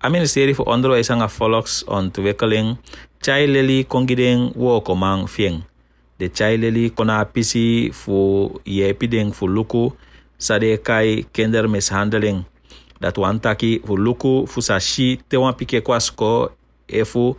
amin seri fu ondro e sanga folox on tu wekeling chai leli kongideng wo komang fieng de chai leli kona pisi fu yepideng fu luku sade kai kender mishandling. dat antaki fu luku fu sashi shi te wan pike kwasko e fu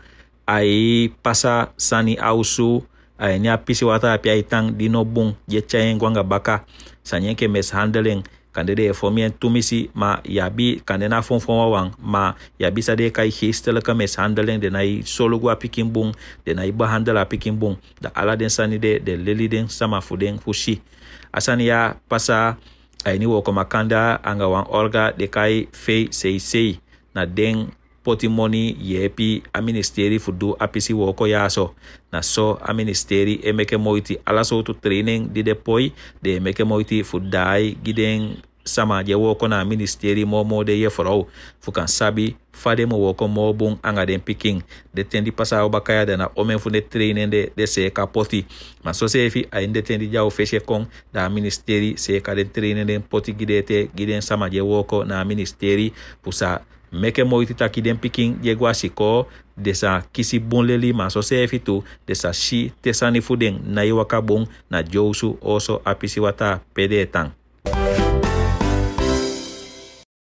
ai pasa sani ausu ai nya pisi wata api ai tang dino bung je chai ngwanga baka sanyenke mishandeling kande dit de je voor mij toemisi, maar jabi kan dit na fon fon wawang, maar jabi sa de kai geestelijke mishandeling, de na i sologwa pikimbong, de na i pikin bun da ala den sani de, de leli den sama fu den fu si a sani ya pasa, aini woko makanda anga wan orga de kai fei sei sei, na den sporting money yepi amministeri fudu apisi woko yaso na so a amministeri emeke moiti alaso tu training di depoi de emeke moiti fudai giden sama je woko na ministeri mo mo de ye forow fu kan sabi fade mo woko mo bun anga den pikin de tendi pasa o bakaya de na omen fu ne training de de se ka poti ma so se fi ain de tendi ja jaw feshe kon da ministeri se ka den training den poti gidete giden sama je woko na ministeri pusa meke mo iti taki den pikin dyegi wasi ko de san kisi bon leli man so seefi tu de san si te sani fu den na yu waka bon na dyowusu oso apisi wata pede e tan